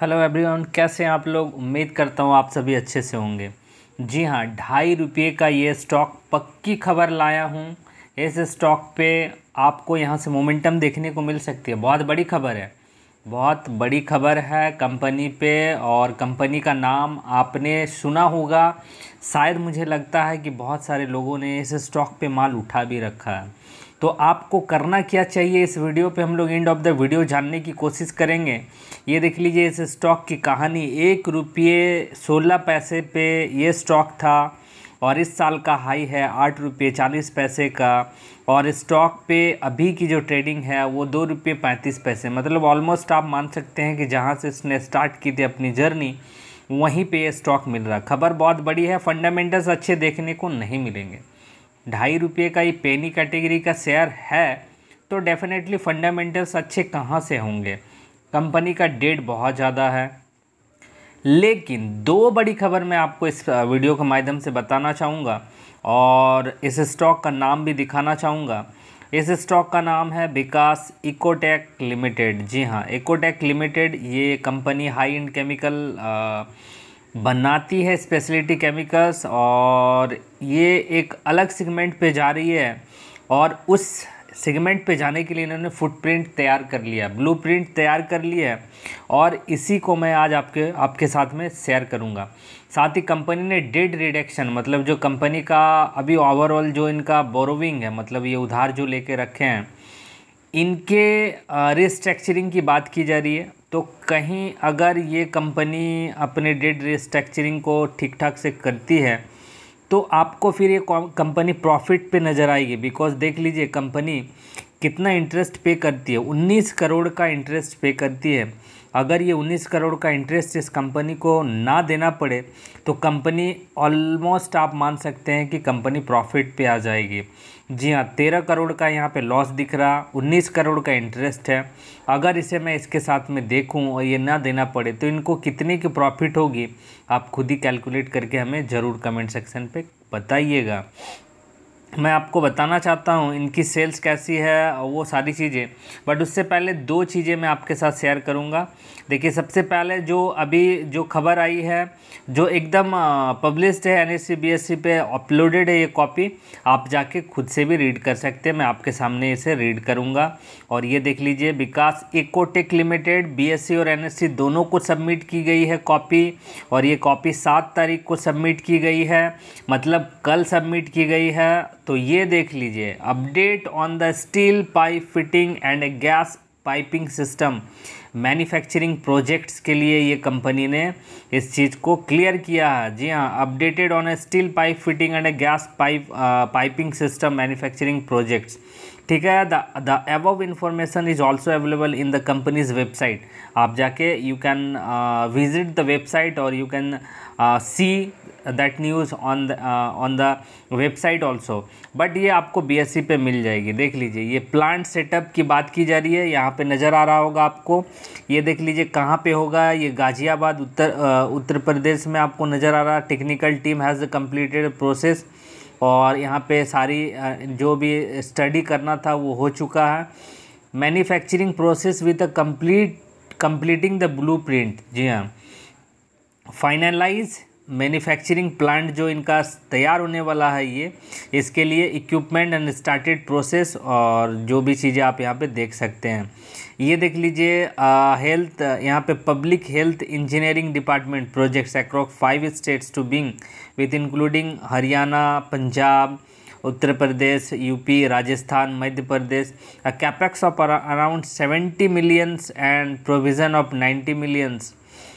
Hello everyone कैसे हैं आप लोग उम्मीद करता हूँ आप सभी अच्छे से होंगे जी हाँ ढाई रुपये का ये स्टॉक पक्की खबर लाया हूँ इस स्टॉक पे आपको यहाँ से मोमेंटम देखने को मिल सकती है बहुत बड़ी खबर है बहुत बड़ी खबर है कंपनी पे और कंपनी का नाम आपने सुना होगा शायद मुझे लगता है कि बहुत सारे लोगों ने इस स्टॉक पे माल उठा भी रखा है तो आपको करना क्या चाहिए इस वीडियो पे हम लोग एंड ऑफ द वीडियो जानने की कोशिश करेंगे ये देख लीजिए इस स्टॉक की कहानी एक रुपये सोलह पैसे पे ये स्टॉक था और इस साल का हाई है आठ रुपये चालीस पैसे का और स्टॉक पे अभी की जो ट्रेडिंग है वो दो रुपये पैंतीस पैसे मतलब ऑलमोस्ट आप मान सकते हैं कि जहाँ से इसने स्टार्ट की थी अपनी जर्नी वहीं पे ये स्टॉक मिल रहा खबर बहुत बड़ी है फंडामेंटल्स अच्छे देखने को नहीं मिलेंगे ढाई रुपये का ये पेनी कैटेगरी का शेयर है तो डेफिनेटली फंडामेंटल्स अच्छे कहाँ से होंगे कंपनी का डेट बहुत ज़्यादा है लेकिन दो बड़ी खबर मैं आपको इस वीडियो के माध्यम से बताना चाहूँगा और इस स्टॉक का नाम भी दिखाना चाहूँगा इस स्टॉक का नाम है विकास इकोटेक लिमिटेड जी हाँ इकोटेक लिमिटेड ये कंपनी हाई एंड केमिकल बनाती है स्पेशलिटी केमिकल्स और ये एक अलग सेगमेंट पे जा रही है और उस सेगमेंट पे जाने के लिए इन्होंने फुटप्रिंट तैयार कर लिया ब्लूप्रिंट तैयार कर लिया है और इसी को मैं आज आपके आपके साथ में शेयर करूँगा साथ ही कंपनी ने डेड रिडक्शन मतलब जो कंपनी का अभी ओवरऑल जो इनका बोरोविंग है मतलब ये उधार जो लेके रखे हैं इनके रिस्ट्रक्चरिंग की बात की जा रही है तो कहीं अगर ये कंपनी अपने डेट रिस्ट्रक्चरिंग को ठीक ठाक से करती है तो आपको फिर ये कंपनी प्रॉफिट पे नज़र आएगी बिकॉज देख लीजिए कंपनी कितना इंटरेस्ट पे करती है 19 करोड़ का इंटरेस्ट पे करती है अगर ये 19 करोड़ का इंटरेस्ट इस कंपनी को ना देना पड़े तो कंपनी ऑलमोस्ट आप मान सकते हैं कि कंपनी प्रॉफिट पे आ जाएगी जी हाँ तेरह करोड़ का यहाँ पे लॉस दिख रहा उन्नीस करोड़ का इंटरेस्ट है अगर इसे मैं इसके साथ में देखूँ और ये ना देना पड़े तो इनको कितने की प्रॉफिट होगी आप खुद ही कैलकुलेट करके हमें ज़रूर कमेंट सेक्शन पर बताइएगा मैं आपको बताना चाहता हूँ इनकी सेल्स कैसी है और वो सारी चीज़ें बट उससे पहले दो चीज़ें मैं आपके साथ शेयर करूँगा देखिए सबसे पहले जो अभी जो खबर आई है जो एकदम पब्लिश्ड है एन एस सी पे अपलोडेड है ये कॉपी आप जाके खुद से भी रीड कर सकते हैं मैं आपके सामने इसे रीड करूँगा और ये देख लीजिए विकास इकोटेक लिमिटेड बी और एन e दोनों को सबमिट की गई है कॉपी और ये कॉपी सात तारीख को सबमिट की गई है मतलब कल सबमिट की गई है तो ये देख लीजिए update on the steel pipe fitting and gas piping system manufacturing projects के लिए ये कंपनी ने इस चीज़ को क्लियर किया है जी हाँ updated on a steel pipe fitting and a gas pipe piping system manufacturing projects ठीक है the the above is also available in the company's website आप जाके you can visit the website और you can see that news on on the website also but ये आपको BSc पे मिल जाएगी देख लीजिए ये प्लांट सेटअप की बात की जा रही है यहाँ पे नज़र आ रहा होगा आपको ये देख लीजिए कहाँ पे होगा ये गाज़ियाबाद उत्तर उत्तर प्रदेश में आपको नज़र आ रहा technical team has completed process और यहाँ पर सारी जो भी स्टडी करना था वो हो चुका है manufacturing process with a complete completing the print जी हाँ फाइनलाइज मैन्युफैक्चरिंग प्लांट जो इनका तैयार होने वाला है ये इसके लिए इक्विपमेंट एंड स्टार्टेड प्रोसेस और जो भी चीज़ें आप यहाँ पे देख सकते हैं ये देख लीजिए हेल्थ यहाँ पे public health engineering department projects across five states to being with including Haryana Punjab Uttar Pradesh UP Rajasthan Madhya Pradesh capex of around seventy millions and provision of ninety millions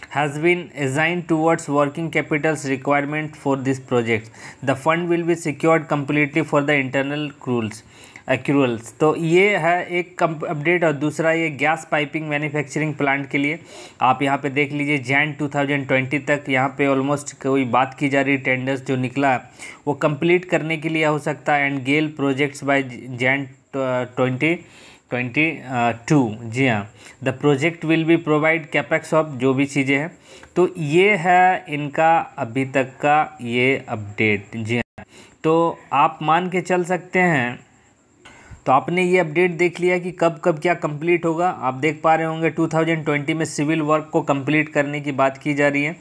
has been assigned towards working capital's requirement for this project. The fund will be secured completely for the internal accruals. Accruals तो ये है एक update और दूसरा ये gas piping manufacturing plant के लिए आप यहाँ पे देख लीजिए जैन 2020 तक यहाँ पे ऑलमोस्ट कोई बात की जा रही टेंडर्स जो निकला है वो कंप्लीट करने के लिए हो सकता है and GAIL projects by Jan twenty twenty two uh, जी हाँ the project will be provide capex of जो भी चीज़ें हैं तो ये है इनका अभी तक का ये अपडेट जी हाँ तो आप मान के चल सकते हैं तो आपने ये अपडेट देख लिया कि कब कब क्या कंप्लीट होगा आप देख पा रहे होंगे 2020 में सिविल वर्क को कंप्लीट करने की बात की जा रही है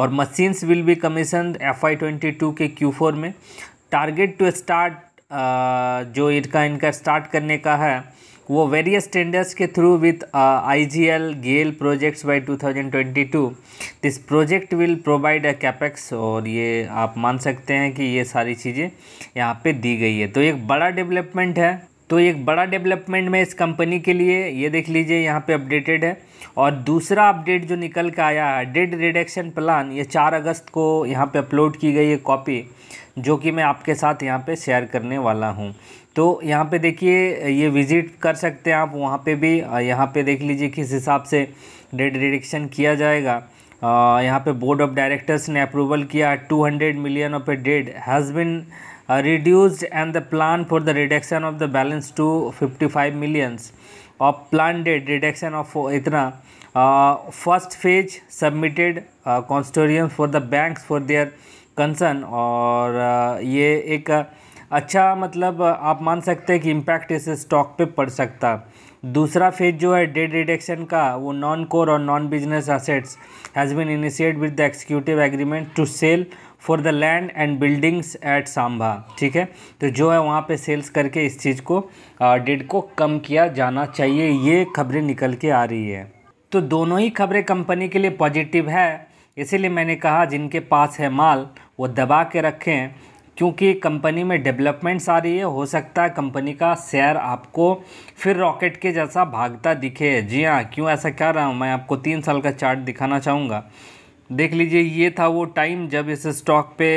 और machines will be commission F I twenty two के क्यू फोर में टारगेट टू स्टार्ट जो इनका इनका स्टार्ट करने का है वो वेरियस टेंडर्स के through with I G L GAIL projects by two thousand twenty two this project will provide a capex और ये आप मान सकते हैं कि ये सारी चीज़ें यहाँ पे दी गई है तो एक बड़ा डेवलपमेंट है तो एक बड़ा डेवलपमेंट में इस कंपनी के लिए ये देख लीजिए यहाँ पे अपडेटेड है और दूसरा अपडेट जो निकल के आया है डेड रिडक्शन प्लान ये चार अगस्त को यहाँ पे अपलोड की गई है कॉपी जो कि मैं आपके साथ यहाँ पे शेयर करने वाला हूँ तो यहाँ पे देखिए ये विज़िट कर सकते हैं आप वहाँ पे भी यहाँ पे देख लीजिए किस हिसाब से डेट रिडिक्शन किया जाएगा यहाँ पे बोर्ड ऑफ डायरेक्टर्स ने अप्रूवल किया 200 million of a debt has been reduced and the plan for the reduction of the balance to fifty millions of plan debt reduction of इतना first phase submitted consortium for the bank for their concern और ये एक अच्छा मतलब आप मान सकते हैं कि इम्पैक्ट इस स्टॉक पे पड़ सकता दूसरा फेज जो है डेट रिडक्शन का वो नॉन कोर और non business assets has been initiate with the executive agreement to sell for the land and buildings at Samba ठीक है तो जो है वहाँ पे सेल्स करके इस चीज़ को डेट को कम किया जाना चाहिए ये खबरें निकल के आ रही है तो दोनों ही खबरें कंपनी के लिए पॉजिटिव है इसीलिए मैंने कहा जिनके पास है माल वो दबा के रखें क्योंकि कंपनी में डेवलपमेंट्स आ रही है हो सकता है कंपनी का शेयर आपको फिर रॉकेट के जैसा भागता दिखे जी हाँ क्यों ऐसा कह रहा हूँ मैं आपको तीन साल का चार्ट दिखाना चाहूँगा देख लीजिए ये था वो टाइम जब इस स्टॉक पे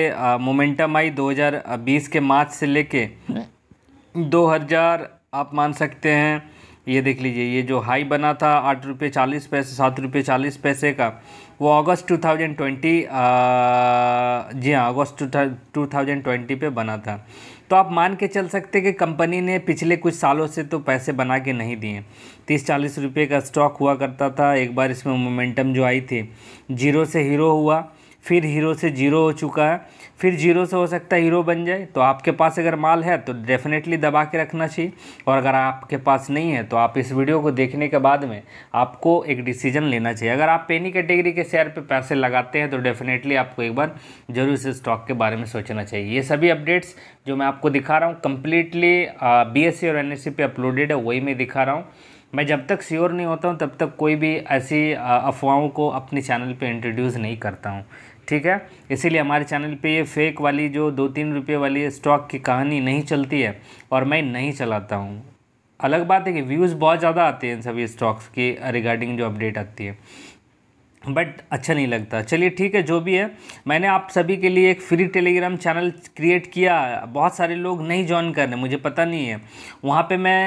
मोमेंटम आई 2020 के मार्च से लेके 2000 आप मान सकते हैं ये देख लीजिए ये जो हाई बना था आठ रुपये चालीस पैसे सात रुपये चालीस पैसे का वो अगस्त 2020 आ, जी हाँ अगस्त 2020 पे बना था तो आप मान के चल सकते कि कंपनी ने पिछले कुछ सालों से तो पैसे बना के नहीं दिए तीस चालीस रुपये का स्टॉक हुआ करता था एक बार इसमें मोमेंटम जो आई थी जीरो से हीरो हुआ फिर हीरो से ज़ीरो हो चुका है फिर जीरो से हो सकता है हीरो बन जाए तो आपके पास अगर माल है तो डेफिनेटली दबा के रखना चाहिए और अगर आपके पास नहीं है तो आप इस वीडियो को देखने के बाद में आपको एक डिसीजन लेना चाहिए अगर आप पेनी कैटेगरी के, शेयर पे पैसे लगाते हैं तो डेफिनेटली आपको एक बार जरूर इस स्टॉक के बारे में सोचना चाहिए ये सभी अपडेट्स जो मैं आपको दिखा रहा हूँ कम्प्लीटली बी e और एन e पे अपलोडेड है वही मैं दिखा रहा हूँ मैं जब तक श्योर नहीं होता हूँ तब तक कोई भी ऐसी अफवाहों को अपने चैनल पर इंट्रोड्यूस नहीं करता हूँ ठीक है इसीलिए हमारे चैनल पे ये फेक वाली जो दो तीन रुपये वाली स्टॉक की कहानी नहीं चलती है और मैं नहीं चलाता हूँ अलग बात है कि व्यूज़ बहुत ज़्यादा आते हैं इन सभी स्टॉक्स की रिगार्डिंग जो अपडेट आती है बट अच्छा नहीं लगता चलिए ठीक है जो भी है मैंने आप सभी के लिए एक फ्री टेलीग्राम चैनल क्रिएट किया बहुत सारे लोग नहीं ज्वाइन कर रहे मुझे पता नहीं है वहाँ पे मैं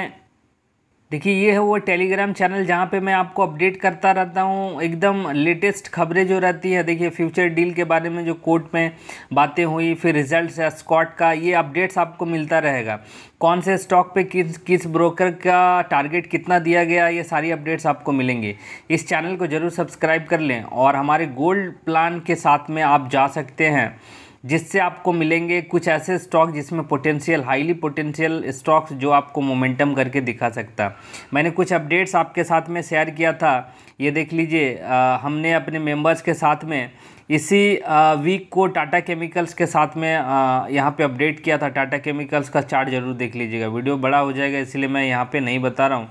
देखिए ये है वो टेलीग्राम चैनल जहाँ पे मैं आपको अपडेट करता रहता हूँ एकदम लेटेस्ट खबरें जो रहती है देखिए फ्यूचर डील के बारे में जो कोर्ट में बातें हुई फिर रिजल्ट्स स्कॉट का ये अपडेट्स आपको मिलता रहेगा कौन से स्टॉक पे किस किस ब्रोकर का टारगेट कितना दिया गया ये सारी अपडेट्स आपको मिलेंगे इस चैनल को ज़रूर सब्सक्राइब कर लें और हमारे गोल्ड प्लान के साथ में आप जा सकते हैं जिससे आपको मिलेंगे कुछ ऐसे स्टॉक जिसमें पोटेंशियल हाईली पोटेंशियल स्टॉक्स जो आपको मोमेंटम करके दिखा सकता मैंने कुछ अपडेट्स आपके साथ में शेयर किया था ये देख लीजिए हमने अपने मेंबर्स के साथ में इसी वीक को टाटा केमिकल्स के साथ में यहाँ पे अपडेट किया था टाटा केमिकल्स का चार्ट जरूर देख लीजिएगा वीडियो बड़ा हो जाएगा इसलिए मैं यहाँ पर नहीं बता रहा हूँ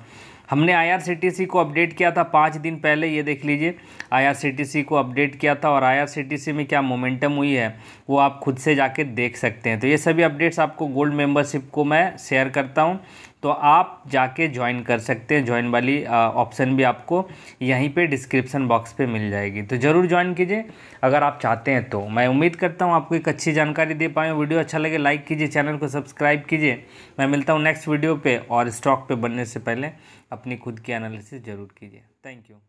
हमने आईआरसीटीसी को अपडेट किया था पाँच दिन पहले ये देख लीजिए आईआरसीटीसी को अपडेट किया था और आईआरसीटीसी में क्या मोमेंटम हुई है वो आप खुद से जाके देख सकते हैं तो ये सभी अपडेट्स आपको गोल्ड मेंबरशिप को मैं शेयर करता हूँ तो आप जाके ज्वाइन कर सकते हैं ज्वाइन वाली ऑप्शन भी आपको यहीं पे डिस्क्रिप्शन बॉक्स पे मिल जाएगी तो ज़रूर ज्वाइन कीजिए अगर आप चाहते हैं तो मैं उम्मीद करता हूँ आपको एक अच्छी जानकारी दे पाएँ वीडियो अच्छा लगे लाइक कीजिए चैनल को सब्सक्राइब कीजिए मैं मिलता हूँ नेक्स्ट वीडियो पर और स्टॉक पर बनने से पहले अपनी खुद की एनालिसिस ज़रूर कीजिए थैंक यू